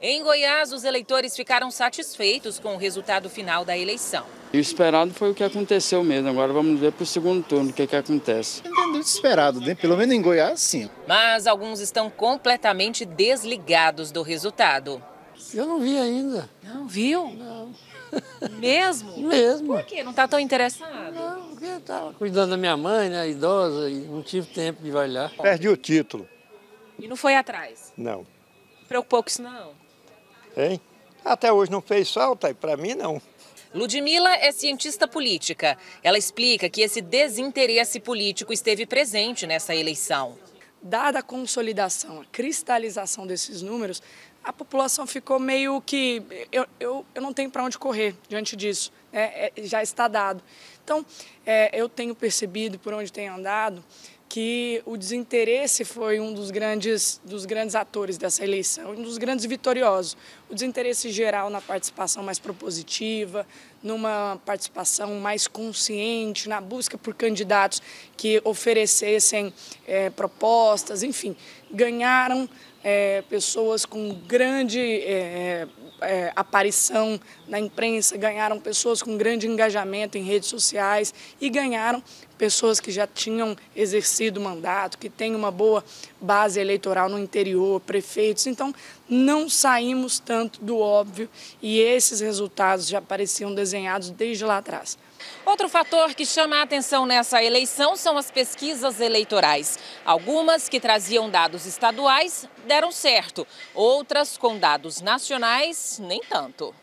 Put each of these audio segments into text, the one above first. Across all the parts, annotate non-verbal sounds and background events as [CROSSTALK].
Em Goiás, os eleitores ficaram satisfeitos com o resultado final da eleição. O esperado foi o que aconteceu mesmo. Agora vamos ver para o segundo turno o que, que acontece. Entendeu esperado, né? Pelo menos em Goiás, sim. Mas alguns estão completamente desligados do resultado. Eu não vi ainda. Não viu? Não. [LAUGHS] [LAUGHS] Mesmo? Mesmo. Por quê? Não está tão interessado? Não, porque eu estava cuidando da minha mãe, né, idosa, e não tive tempo de olhar. Perdi o título. E não foi atrás? Não. Preocupou com isso, não? Hein? Até hoje não fez falta e para mim não. Ludmila é cientista política. Ela explica que esse desinteresse político esteve presente nessa eleição. Dada a consolidação, a cristalização desses números, a população ficou meio que. Eu, eu, eu não tenho para onde correr diante disso. Né? É, já está dado. Então, é, eu tenho percebido por onde tenho andado que o desinteresse foi um dos grandes, dos grandes atores dessa eleição, um dos grandes vitoriosos. O desinteresse geral na participação mais propositiva, numa participação mais consciente, na busca por candidatos que oferecessem é, propostas, enfim, ganharam é, pessoas com grande é, é, é, aparição na imprensa, ganharam pessoas com grande engajamento em redes sociais e ganharam pessoas que já tinham exercido mandato, que têm uma boa base eleitoral no interior, prefeitos. Então, não saímos tanto do óbvio e esses resultados já pareciam desejados desenhados desde lá atrás. Outro fator que chama a atenção nessa eleição são as pesquisas eleitorais. Algumas que traziam dados estaduais deram certo, outras com dados nacionais nem tanto.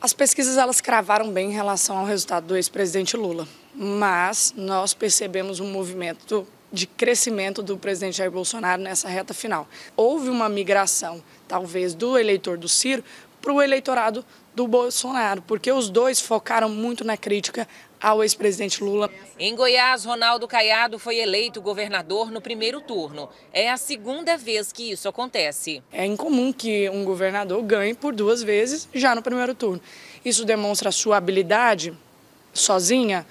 As pesquisas elas cravaram bem em relação ao resultado do ex-presidente Lula, mas nós percebemos um movimento de crescimento do presidente Jair Bolsonaro nessa reta final. Houve uma migração, talvez, do eleitor do Ciro para o eleitorado do Bolsonaro, porque os dois focaram muito na crítica ao ex-presidente Lula. Em Goiás, Ronaldo Caiado foi eleito governador no primeiro turno. É a segunda vez que isso acontece. É incomum que um governador ganhe por duas vezes já no primeiro turno. Isso demonstra a sua habilidade sozinha?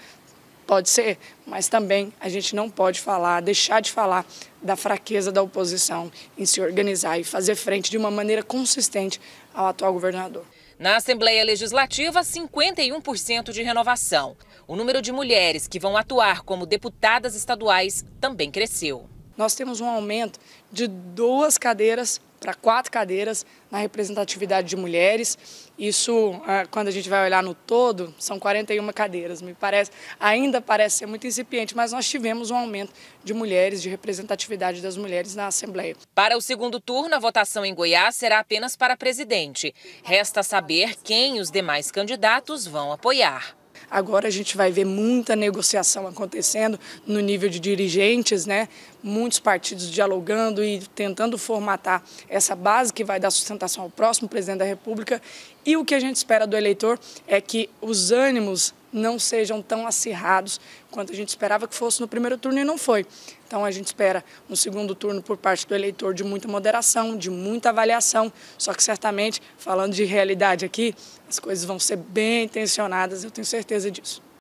Pode ser, mas também a gente não pode falar, deixar de falar da fraqueza da oposição em se organizar e fazer frente de uma maneira consistente ao atual governador. Na Assembleia Legislativa, 51% de renovação. O número de mulheres que vão atuar como deputadas estaduais também cresceu. Nós temos um aumento de duas cadeiras para quatro cadeiras na representatividade de mulheres. Isso, é, quando a gente vai olhar no todo, são 41 cadeiras. Me parece, ainda parece ser muito incipiente, mas nós tivemos um aumento de mulheres, de representatividade das mulheres na Assembleia. Para o segundo turno, a votação em Goiás será apenas para presidente. Resta saber quem os demais candidatos vão apoiar. Agora a gente vai ver muita negociação acontecendo no nível de dirigentes, né? muitos partidos dialogando e tentando formatar essa base que vai dar sustentação ao próximo presidente da República. E o que a gente espera do eleitor é que os ânimos não sejam tão acirrados quanto a gente esperava que fosse no primeiro turno e não foi. Então a gente espera um segundo turno por parte do eleitor de muita moderação, de muita avaliação, só que certamente, falando de realidade aqui, as coisas vão ser bem intencionadas, eu tenho certeza disso.